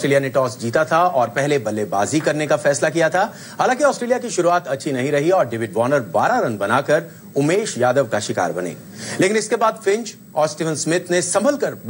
Australia ने toss जीता था और पहले बल्लेबाजी करने का फैसला किया था हालांकि ऑस्ट्रेलिया की शुरुआत अच्छी नहीं रही और डेविड वार्नर 12 रन बनाकर उमेश यादव का शिकार बने लेकिन इसके बाद फिंच और स्टीवन स्मिथ ने संभल कर